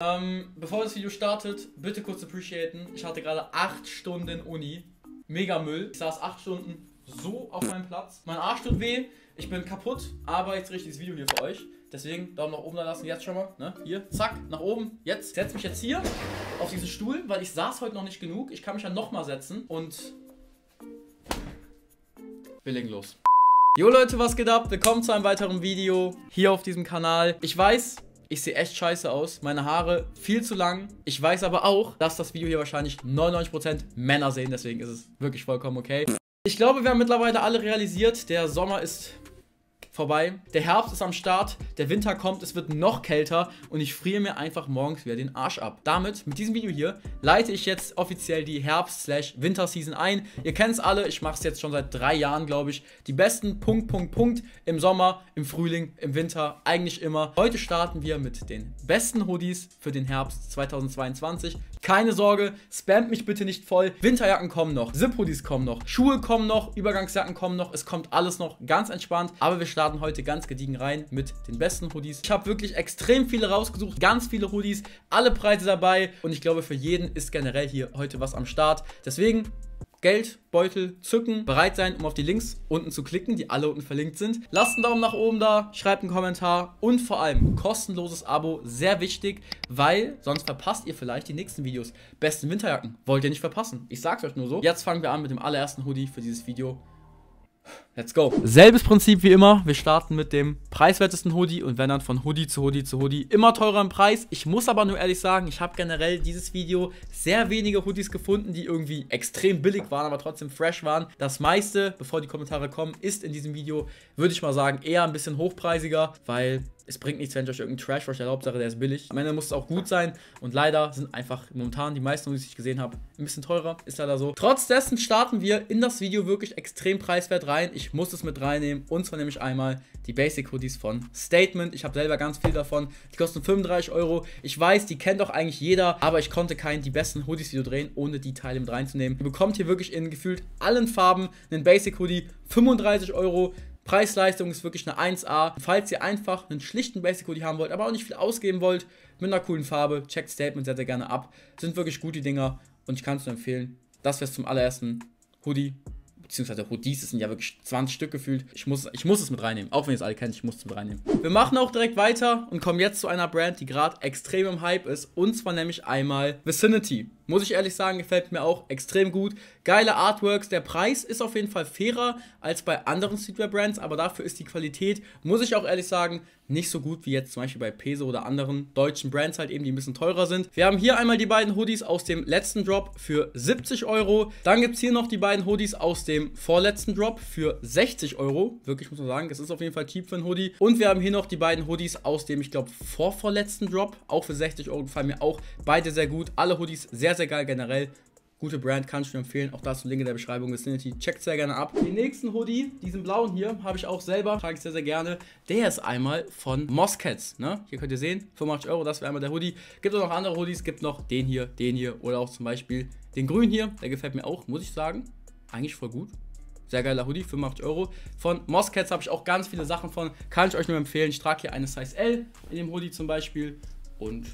Ähm, bevor das Video startet, bitte kurz appreciaten. Ich hatte gerade 8 Stunden Uni. Mega Müll. Ich saß 8 Stunden so auf meinem Platz. Mein Arsch tut weh. Ich bin kaputt. Aber jetzt richte ich Video hier für euch. Deswegen Daumen nach oben da lassen. Jetzt schon mal. Ne? Hier. Zack. Nach oben. Jetzt. setz mich jetzt hier auf diesen Stuhl, weil ich saß heute noch nicht genug. Ich kann mich ja nochmal setzen. Und wir legen los. Jo Leute, was geht ab? Willkommen zu einem weiteren Video hier auf diesem Kanal. Ich weiß, ich sehe echt scheiße aus. Meine Haare viel zu lang. Ich weiß aber auch, dass das Video hier wahrscheinlich 99% Männer sehen. Deswegen ist es wirklich vollkommen okay. Ich glaube, wir haben mittlerweile alle realisiert, der Sommer ist vorbei. Der Herbst ist am Start, der Winter kommt, es wird noch kälter und ich friere mir einfach morgens wieder den Arsch ab. Damit, mit diesem Video hier, leite ich jetzt offiziell die Herbst-Winter-Season ein. Ihr kennt es alle, ich mache es jetzt schon seit drei Jahren, glaube ich. Die besten Punkt, Punkt, Punkt im Sommer, im Frühling, im Winter, eigentlich immer. Heute starten wir mit den besten Hoodies für den Herbst 2022. Keine Sorge, spamt mich bitte nicht voll. Winterjacken kommen noch, Zip-Hoodies kommen noch, Schuhe kommen noch, Übergangsjacken kommen noch, es kommt alles noch, ganz entspannt. Aber wir starten starten heute ganz gediegen rein mit den besten Hoodies. Ich habe wirklich extrem viele rausgesucht, ganz viele Hoodies, alle Preise dabei und ich glaube, für jeden ist generell hier heute was am Start. Deswegen Geld, Beutel, zücken, bereit sein, um auf die Links unten zu klicken, die alle unten verlinkt sind. Lasst einen Daumen nach oben da, schreibt einen Kommentar und vor allem kostenloses Abo, sehr wichtig, weil sonst verpasst ihr vielleicht die nächsten Videos. Besten Winterjacken, wollt ihr nicht verpassen. Ich sag's euch nur so. Jetzt fangen wir an mit dem allerersten Hoodie für dieses Video. Let's go. Selbes Prinzip wie immer. Wir starten mit dem preiswertesten Hoodie und wenn dann von Hoodie zu Hoodie zu Hoodie immer teurer im Preis. Ich muss aber nur ehrlich sagen, ich habe generell dieses Video sehr wenige Hoodies gefunden, die irgendwie extrem billig waren, aber trotzdem fresh waren. Das meiste, bevor die Kommentare kommen, ist in diesem Video, würde ich mal sagen, eher ein bisschen hochpreisiger, weil es bringt nichts, wenn ich euch irgendeinen Trash vorstelle. Hauptsache, der ist billig. Am Ende muss es auch gut sein. Und leider sind einfach momentan die meisten, die ich gesehen habe, ein bisschen teurer. Ist leider so. Trotz dessen starten wir in das Video wirklich extrem preiswert rein. Ich muss es mit reinnehmen. Und zwar nämlich einmal die Basic Hoodies von Statement. Ich habe selber ganz viel davon. Die kosten 35 Euro. Ich weiß, die kennt doch eigentlich jeder. Aber ich konnte kein die besten Hoodies Video drehen, ohne die Teile mit reinzunehmen. Ihr bekommt hier wirklich in gefühlt allen Farben einen Basic Hoodie. 35 Euro. Preis-Leistung ist wirklich eine 1A. Falls ihr einfach einen schlichten Basic-Hoodie haben wollt, aber auch nicht viel ausgeben wollt, mit einer coolen Farbe, checkt Statement sehr, sehr gerne ab. Sind wirklich gut die Dinger und ich kann es nur empfehlen. Das wäre es zum allerersten Hoodie beziehungsweise Hoodies, es sind ja wirklich 20 Stück gefühlt. Ich muss, ich muss es mit reinnehmen, auch wenn ihr es alle kennt, ich muss es mit reinnehmen. Wir machen auch direkt weiter und kommen jetzt zu einer Brand, die gerade extrem im Hype ist, und zwar nämlich einmal Vicinity. Muss ich ehrlich sagen, gefällt mir auch extrem gut. Geile Artworks, der Preis ist auf jeden Fall fairer als bei anderen Streetwear-Brands, aber dafür ist die Qualität, muss ich auch ehrlich sagen, nicht so gut wie jetzt zum Beispiel bei Peso oder anderen deutschen Brands halt eben, die ein bisschen teurer sind. Wir haben hier einmal die beiden Hoodies aus dem letzten Drop für 70 Euro. Dann gibt es hier noch die beiden Hoodies aus dem vorletzten Drop für 60 Euro. Wirklich muss man sagen, das ist auf jeden Fall cheap für ein Hoodie. Und wir haben hier noch die beiden Hoodies aus dem, ich glaube, vorvorletzten Drop. Auch für 60 Euro gefallen mir auch beide sehr gut. Alle Hoodies sehr, sehr geil generell. Gute Brand, kann ich nur empfehlen. Auch dazu Link in der Beschreibung. Vicinity, checkt sehr gerne ab. Den nächsten Hoodie, diesen blauen hier, habe ich auch selber. Trage ich sehr, sehr gerne. Der ist einmal von Moscats. Ne? Hier könnt ihr sehen, 85 Euro, das wäre einmal der Hoodie. Gibt auch noch andere Hoodies. Gibt noch den hier, den hier oder auch zum Beispiel den grünen hier. Der gefällt mir auch, muss ich sagen. Eigentlich voll gut. Sehr geiler Hoodie, 85 Euro. Von Moscats habe ich auch ganz viele Sachen von. Kann ich euch nur empfehlen. Ich trage hier eine Size L in dem Hoodie zum Beispiel. Und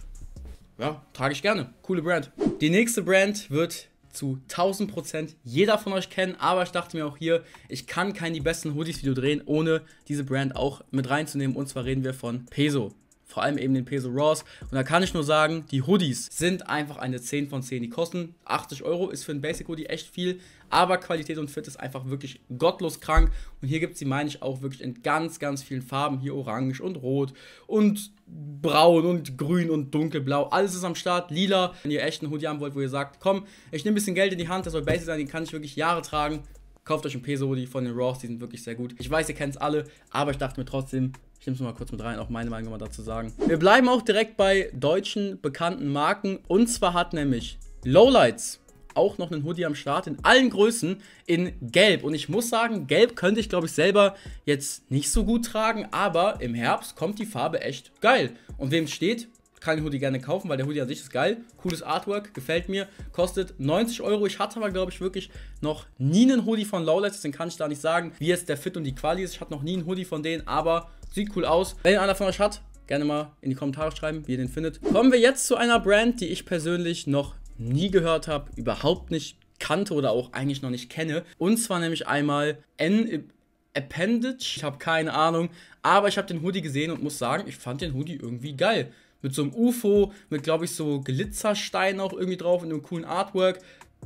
ja, trage ich gerne. Coole Brand. Die nächste Brand wird zu 1000 jeder von euch kennen, aber ich dachte mir auch hier, ich kann kein die besten Hoodies Video drehen, ohne diese Brand auch mit reinzunehmen. Und zwar reden wir von Peso vor allem eben den Peso Raws. Und da kann ich nur sagen, die Hoodies sind einfach eine 10 von 10. Die kosten 80 Euro, ist für ein Basic Hoodie echt viel, aber Qualität und Fit ist einfach wirklich gottlos krank. Und hier gibt es sie, meine ich, auch wirklich in ganz, ganz vielen Farben. Hier orange und rot und braun und grün und dunkelblau. Alles ist am Start, lila. Wenn ihr echt einen Hoodie haben wollt, wo ihr sagt, komm, ich nehme ein bisschen Geld in die Hand, das soll Basic sein, den kann ich wirklich Jahre tragen. Kauft euch ein Peso-Hoodie von den Raws, die sind wirklich sehr gut. Ich weiß, ihr kennt es alle, aber ich dachte mir trotzdem, ich nehme es mal kurz mit rein, auch meine Meinung mal dazu sagen. Wir bleiben auch direkt bei deutschen bekannten Marken. Und zwar hat nämlich Lowlights auch noch einen Hoodie am Start in allen Größen in Gelb. Und ich muss sagen, Gelb könnte ich, glaube ich, selber jetzt nicht so gut tragen, aber im Herbst kommt die Farbe echt geil. Und wem steht, kann den Hoodie gerne kaufen, weil der Hoodie an sich ist geil. Cooles Artwork, gefällt mir. Kostet 90 Euro. Ich hatte aber, glaube ich, wirklich noch nie einen Hoodie von Lowlights, Deswegen kann ich da nicht sagen, wie jetzt der Fit und die Quali ist. Ich hatte noch nie einen Hoodie von denen, aber Sieht cool aus. Wenn ihr einer von euch hat, gerne mal in die Kommentare schreiben, wie ihr den findet. Kommen wir jetzt zu einer Brand, die ich persönlich noch nie gehört habe, überhaupt nicht kannte oder auch eigentlich noch nicht kenne. Und zwar nämlich einmal N Appendage. Ich habe keine Ahnung, aber ich habe den Hoodie gesehen und muss sagen, ich fand den Hoodie irgendwie geil. Mit so einem UFO, mit glaube ich so Glitzersteinen auch irgendwie drauf und einem coolen Artwork.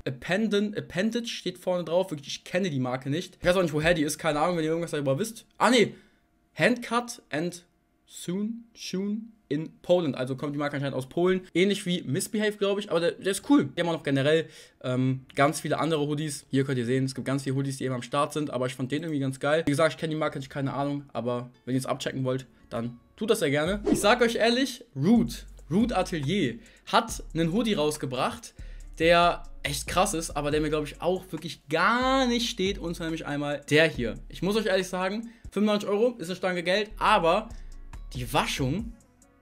Appendant, Appendage steht vorne drauf. Wirklich, ich kenne die Marke nicht. Ich weiß auch nicht, woher die ist. Keine Ahnung, wenn ihr irgendwas darüber wisst. Ah, nee, Handcut and Soon, Soon in Poland. Also kommt die Marke anscheinend aus Polen. Ähnlich wie Misbehave, glaube ich. Aber der, der, ist cool. Die haben auch noch generell ähm, ganz viele andere Hoodies. Hier könnt ihr sehen, es gibt ganz viele Hoodies, die eben am Start sind. Aber ich fand den irgendwie ganz geil. Wie gesagt, ich kenne die Marke nicht, keine Ahnung. Aber wenn ihr es abchecken wollt, dann tut das sehr gerne. Ich sage euch ehrlich, Root, Root Atelier hat einen Hoodie rausgebracht der echt krass ist, aber der mir, glaube ich, auch wirklich gar nicht steht. Und zwar nämlich einmal der hier. Ich muss euch ehrlich sagen, 95 Euro ist eine Stange Geld, aber die Waschung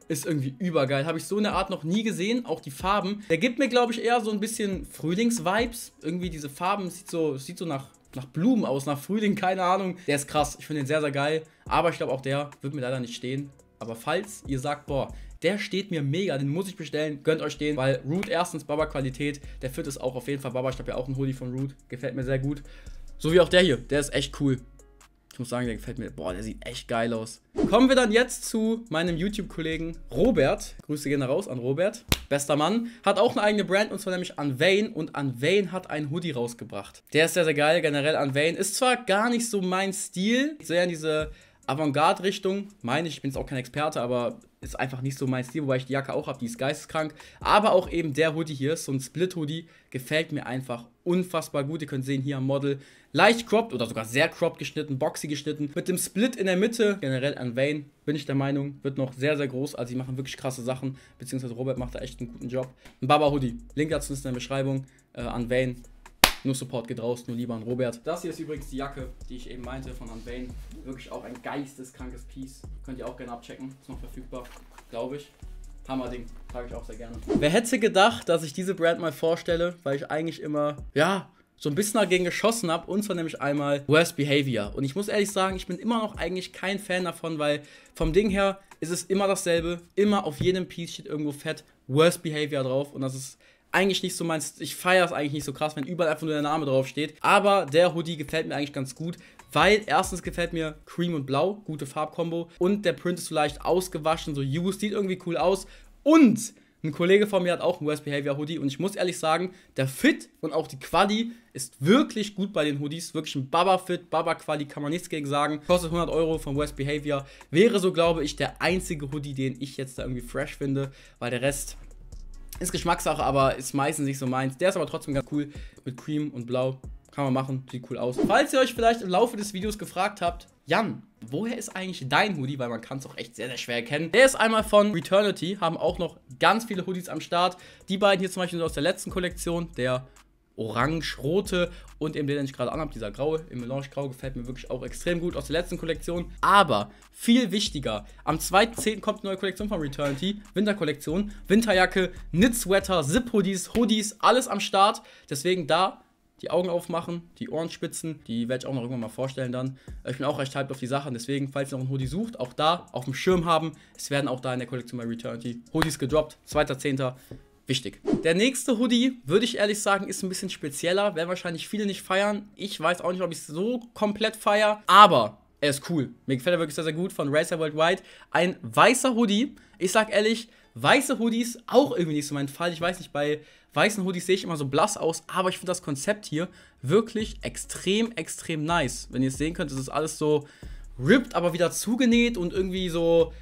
ist irgendwie übergeil. Habe ich so eine Art noch nie gesehen. Auch die Farben. Der gibt mir, glaube ich, eher so ein bisschen Frühlings-Vibes. Irgendwie diese Farben sieht so, sieht so nach, nach Blumen aus, nach Frühling, keine Ahnung. Der ist krass. Ich finde den sehr, sehr geil. Aber ich glaube, auch der wird mir leider nicht stehen. Aber falls ihr sagt, boah, der steht mir mega, den muss ich bestellen. Gönnt euch den, weil Root erstens Baba-Qualität. Der Fit ist auch auf jeden Fall Baba. Ich habe ja auch einen Hoodie von Root. Gefällt mir sehr gut. So wie auch der hier. Der ist echt cool. Ich muss sagen, der gefällt mir. Boah, der sieht echt geil aus. Kommen wir dann jetzt zu meinem YouTube-Kollegen Robert. Grüße gehen raus an Robert. Bester Mann. Hat auch eine eigene Brand und zwar nämlich Unvane. Und Unvane hat einen Hoodie rausgebracht. Der ist sehr, sehr geil. Generell Unvane ist zwar gar nicht so mein Stil. Sehr in diese Avantgarde-Richtung, meine ich, ich bin jetzt auch kein Experte, aber ist einfach nicht so mein Stil, wobei ich die Jacke auch habe, die ist geisteskrank. Aber auch eben der Hoodie hier, ist so ein Split-Hoodie, gefällt mir einfach unfassbar gut. Ihr könnt sehen, hier am Model leicht cropped oder sogar sehr cropped geschnitten, boxy geschnitten. Mit dem Split in der Mitte, generell an Vane, bin ich der Meinung, wird noch sehr, sehr groß. Also die machen wirklich krasse Sachen, beziehungsweise Robert macht da echt einen guten Job. Ein Baba-Hoodie, Link dazu ist in der Beschreibung, äh, an Vane, nur Support geht raus, nur lieber an Robert. Das hier ist übrigens die Jacke, die ich eben meinte von Han Bane. Wirklich auch ein geisteskrankes Piece. Könnt ihr auch gerne abchecken. Ist noch verfügbar, glaube ich. Hammerding, trage ich auch sehr gerne. Wer hätte gedacht, dass ich diese Brand mal vorstelle, weil ich eigentlich immer, ja, so ein bisschen dagegen geschossen habe. Und zwar nämlich einmal Worst Behavior. Und ich muss ehrlich sagen, ich bin immer noch eigentlich kein Fan davon, weil vom Ding her ist es immer dasselbe. Immer auf jedem Piece steht irgendwo fett Worst Behavior drauf. Und das ist eigentlich nicht so meins. Ich feiere es eigentlich nicht so krass, wenn überall einfach nur der Name drauf steht. Aber der Hoodie gefällt mir eigentlich ganz gut, weil erstens gefällt mir Cream und Blau, gute Farbkombo. Und der Print ist so leicht ausgewaschen, so used, sieht irgendwie cool aus. Und ein Kollege von mir hat auch ein Worst Behavior Hoodie und ich muss ehrlich sagen, der Fit und auch die Quali ist wirklich gut bei den Hoodies. Wirklich ein Baba-Fit, Baba-Quali, kann man nichts gegen sagen. Kostet 100 Euro von Worst Behavior. Wäre so, glaube ich, der einzige Hoodie, den ich jetzt da irgendwie fresh finde, weil der Rest ist Geschmackssache, aber ist meistens nicht so meins. Der ist aber trotzdem ganz cool mit Cream und Blau. Kann man machen, sieht cool aus. Falls ihr euch vielleicht im Laufe des Videos gefragt habt, Jan, woher ist eigentlich dein Hoodie? Weil man kann es auch echt sehr, sehr schwer erkennen. Der ist einmal von Returnity, haben auch noch ganz viele Hoodies am Start. Die beiden hier zum Beispiel sind aus der letzten Kollektion, der orange-rote und eben den, den ich gerade anhabe, dieser graue, im Melange-Grau, gefällt mir wirklich auch extrem gut aus der letzten Kollektion. Aber viel wichtiger, am 2.10. kommt eine neue Kollektion von Returnity, Winterkollektion, Winterjacke, Knit-Sweater, Zip-Hoodies, Hoodies, alles am Start. Deswegen da die Augen aufmachen, die Ohren spitzen, die werde ich auch noch irgendwann mal vorstellen dann. Äh, ich bin auch recht hyped auf die Sachen, deswegen, falls ihr noch einen Hoodie sucht, auch da auf dem Schirm haben. Es werden auch da in der Kollektion bei Returnity Hoodies gedroppt, 2.10 wichtig. Der nächste Hoodie, würde ich ehrlich sagen, ist ein bisschen spezieller. Werden wahrscheinlich viele nicht feiern. Ich weiß auch nicht, ob ich es so komplett feiere. Aber er ist cool. Mir gefällt er wirklich sehr, sehr gut von Racer Worldwide. Ein weißer Hoodie. Ich sag ehrlich, weiße Hoodies auch irgendwie nicht so mein Fall. Ich weiß nicht, bei weißen Hoodies sehe ich immer so blass aus, aber ich finde das Konzept hier wirklich extrem, extrem nice. Wenn ihr es sehen könnt, ist es alles so ripped, aber wieder zugenäht und irgendwie so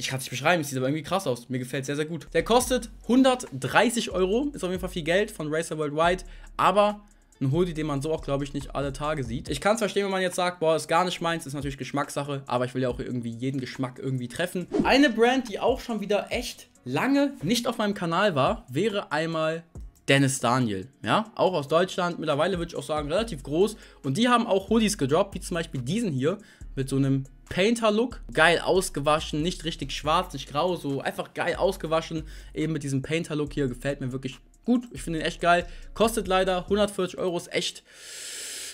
ich kann es nicht beschreiben, es sieht aber irgendwie krass aus. Mir gefällt sehr, sehr gut. Der kostet 130 Euro, ist auf jeden Fall viel Geld von Racer Worldwide, aber ein Hoodie, den man so auch, glaube ich, nicht alle Tage sieht. Ich kann es verstehen, wenn man jetzt sagt, boah, ist gar nicht meins, ist natürlich Geschmackssache, aber ich will ja auch irgendwie jeden Geschmack irgendwie treffen. Eine Brand, die auch schon wieder echt lange nicht auf meinem Kanal war, wäre einmal Dennis Daniel, ja, auch aus Deutschland, mittlerweile würde ich auch sagen, relativ groß und die haben auch Hoodies gedroppt, wie zum Beispiel diesen hier mit so einem Painter-Look. Geil ausgewaschen, nicht richtig schwarz, nicht grau, so einfach geil ausgewaschen. Eben mit diesem Painter-Look hier gefällt mir wirklich gut. Ich finde ihn echt geil. Kostet leider 140 Euro, ist echt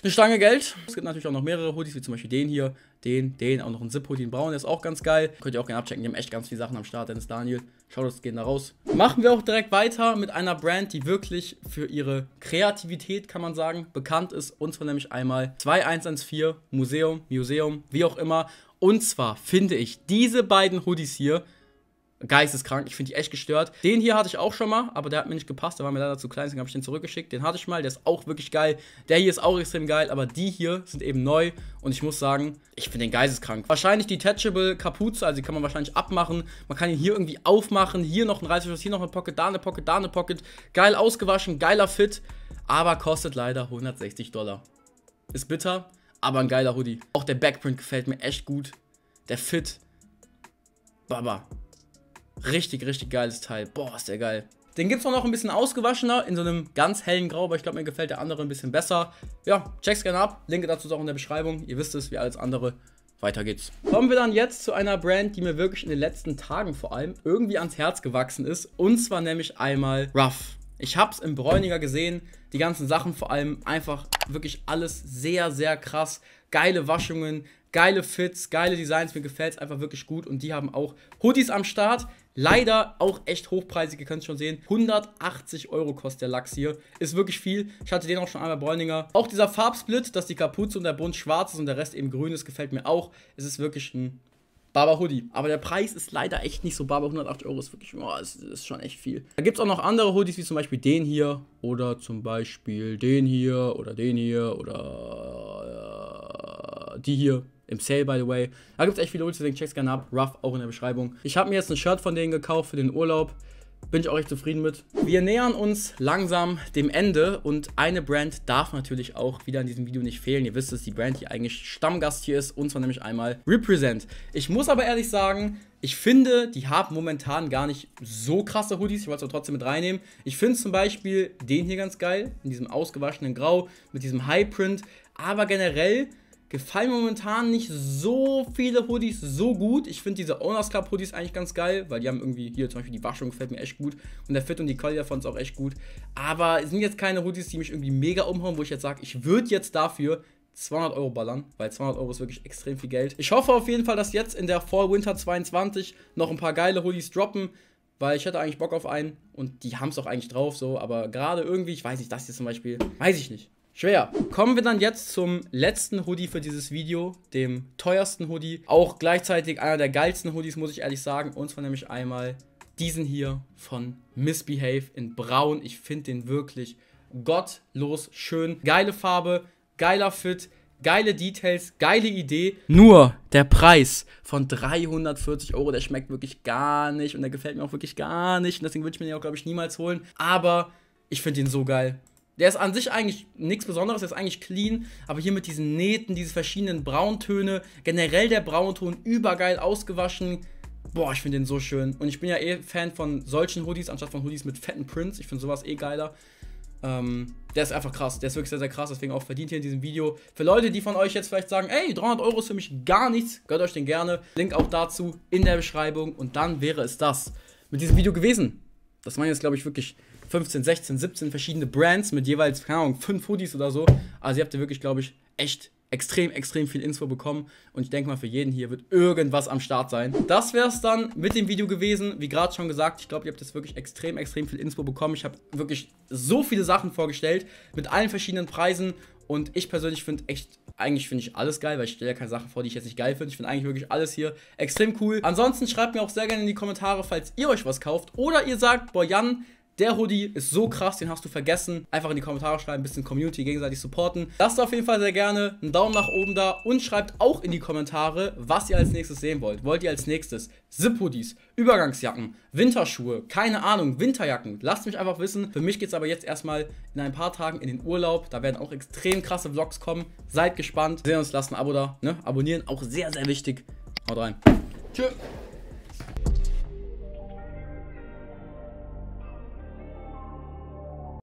eine Stange Geld. Es gibt natürlich auch noch mehrere Hoodies, wie zum Beispiel den hier, den, den, auch noch ein Zip-Hoodie in braun, der ist auch ganz geil. Könnt ihr auch gerne abchecken, die haben echt ganz viele Sachen am Start, Dennis Daniel. Schaut das gehen da raus. Machen wir auch direkt weiter mit einer Brand, die wirklich für ihre Kreativität, kann man sagen, bekannt ist. Und zwar nämlich einmal 2114 Museum, Museum, wie auch immer. Und zwar finde ich diese beiden Hoodies hier geisteskrank. Ich finde die echt gestört. Den hier hatte ich auch schon mal, aber der hat mir nicht gepasst. Der war mir leider zu klein, deswegen habe ich den zurückgeschickt. Den hatte ich mal, der ist auch wirklich geil. Der hier ist auch extrem geil, aber die hier sind eben neu. Und ich muss sagen, ich finde den geisteskrank. Wahrscheinlich die Touchable Kapuze, also die kann man wahrscheinlich abmachen. Man kann ihn hier irgendwie aufmachen. Hier noch ein Reißverschluss, hier noch ein Pocket, da eine Pocket, da eine Pocket. Geil ausgewaschen, geiler Fit, aber kostet leider 160 Dollar. Ist bitter, aber ein geiler Hoodie. Auch der Backprint gefällt mir echt gut. Der Fit. Baba. Richtig, richtig geiles Teil. Boah, ist der geil. Den gibt es auch noch ein bisschen ausgewaschener, in so einem ganz hellen Grau, aber ich glaube, mir gefällt der andere ein bisschen besser. Ja, check's gerne ab. Linke dazu ist auch in der Beschreibung. Ihr wisst es, wie alles andere. Weiter geht's. Kommen wir dann jetzt zu einer Brand, die mir wirklich in den letzten Tagen vor allem irgendwie ans Herz gewachsen ist. Und zwar nämlich einmal Ruff. Ich habe es im Bräuniger gesehen die ganzen Sachen vor allem einfach wirklich alles sehr, sehr krass. Geile Waschungen, geile Fits, geile Designs. Mir gefällt es einfach wirklich gut. Und die haben auch Hoodies am Start. Leider auch echt hochpreisig, ihr könnt es schon sehen. 180 Euro kostet der Lachs hier. Ist wirklich viel. Ich hatte den auch schon einmal Bräuninger. Auch dieser Farbsplit, dass die Kapuze und der Bund schwarz ist und der Rest eben grün ist, gefällt mir auch. Es ist wirklich ein Barber Hoodie. Aber der Preis ist leider echt nicht so. Barber 108 Euro ist wirklich, oh, ist, ist schon echt viel. Da gibt es auch noch andere Hoodies, wie zum Beispiel den hier oder zum Beispiel den hier oder den hier oder äh, die hier. Im Sale, by the way. Da gibt es echt viele Hoodies, deswegen check's gerne ab. Rough auch in der Beschreibung. Ich habe mir jetzt ein Shirt von denen gekauft für den Urlaub. Bin ich auch recht zufrieden mit. Wir nähern uns langsam dem Ende und eine Brand darf natürlich auch wieder in diesem Video nicht fehlen. Ihr wisst es, die Brand, die eigentlich Stammgast hier ist, und zwar nämlich einmal Represent. Ich muss aber ehrlich sagen, ich finde, die haben momentan gar nicht so krasse Hoodies. Ich wollte es aber trotzdem mit reinnehmen. Ich finde zum Beispiel den hier ganz geil, in diesem ausgewaschenen Grau, mit diesem High Print. Aber generell gefallen momentan nicht so viele Hoodies so gut. Ich finde diese Owners Club Hoodies eigentlich ganz geil, weil die haben irgendwie hier zum Beispiel die Waschung gefällt mir echt gut und der Fit und die Qualität davon ist auch echt gut. Aber es sind jetzt keine Hoodies, die mich irgendwie mega umhauen, wo ich jetzt sage, ich würde jetzt dafür 200 Euro ballern, weil 200 Euro ist wirklich extrem viel Geld. Ich hoffe auf jeden Fall, dass jetzt in der Fall Winter 22 noch ein paar geile Hoodies droppen, weil ich hätte eigentlich Bock auf einen und die haben es auch eigentlich drauf so, aber gerade irgendwie, ich weiß nicht, das hier zum Beispiel, weiß ich nicht schwer. Kommen wir dann jetzt zum letzten Hoodie für dieses Video, dem teuersten Hoodie. Auch gleichzeitig einer der geilsten Hoodies, muss ich ehrlich sagen. Und zwar nämlich einmal diesen hier von Misbehave in Braun. Ich finde den wirklich gottlos schön. Geile Farbe, geiler Fit, geile Details, geile Idee. Nur der Preis von 340 Euro, der schmeckt wirklich gar nicht und der gefällt mir auch wirklich gar nicht. Und deswegen würde ich mir den auch, glaube ich, niemals holen. Aber ich finde den so geil. Der ist an sich eigentlich nichts Besonderes, der ist eigentlich clean, aber hier mit diesen Nähten, diese verschiedenen Brauntöne, generell der Braunton übergeil ausgewaschen. Boah, ich finde den so schön. Und ich bin ja eh Fan von solchen Hoodies, anstatt von Hoodies mit fetten Prints. Ich finde sowas eh geiler. Ähm, der ist einfach krass. Der ist wirklich sehr, sehr krass. Deswegen auch verdient hier in diesem Video. Für Leute, die von euch jetzt vielleicht sagen, ey, 300 Euro ist für mich gar nichts, gönnt euch den gerne. Link auch dazu in der Beschreibung. Und dann wäre es das mit diesem Video gewesen. Das waren jetzt, glaube ich, wirklich 15, 16, 17 verschiedene Brands mit jeweils, keine Ahnung, 5 Hoodies oder so. Also ihr habt ja wirklich, glaube ich, echt extrem, extrem viel Info bekommen. Und ich denke mal, für jeden hier wird irgendwas am Start sein. Das wäre es dann mit dem Video gewesen. Wie gerade schon gesagt, ich glaube, ihr habt jetzt wirklich extrem, extrem viel Info bekommen. Ich habe wirklich so viele Sachen vorgestellt mit allen verschiedenen Preisen. Und ich persönlich finde echt, eigentlich finde ich alles geil, weil ich stelle ja keine Sachen vor, die ich jetzt nicht geil finde. Ich finde eigentlich wirklich alles hier extrem cool. Ansonsten schreibt mir auch sehr gerne in die Kommentare, falls ihr euch was kauft. Oder ihr sagt, boah Jan, der Hoodie ist so krass, den hast du vergessen. Einfach in die Kommentare schreiben, ein bisschen Community gegenseitig supporten. Lasst auf jeden Fall sehr gerne einen Daumen nach oben da und schreibt auch in die Kommentare, was ihr als nächstes sehen wollt. Wollt ihr als nächstes Zip-Hoodies, Übergangsjacken, Winterschuhe, keine Ahnung, Winterjacken? Lasst mich einfach wissen. Für mich geht es aber jetzt erstmal in ein paar Tagen in den Urlaub. Da werden auch extrem krasse Vlogs kommen. Seid gespannt. Wir sehen uns, lasst ein Abo da, ne? Abonnieren, auch sehr, sehr wichtig. Haut rein. Tschüss.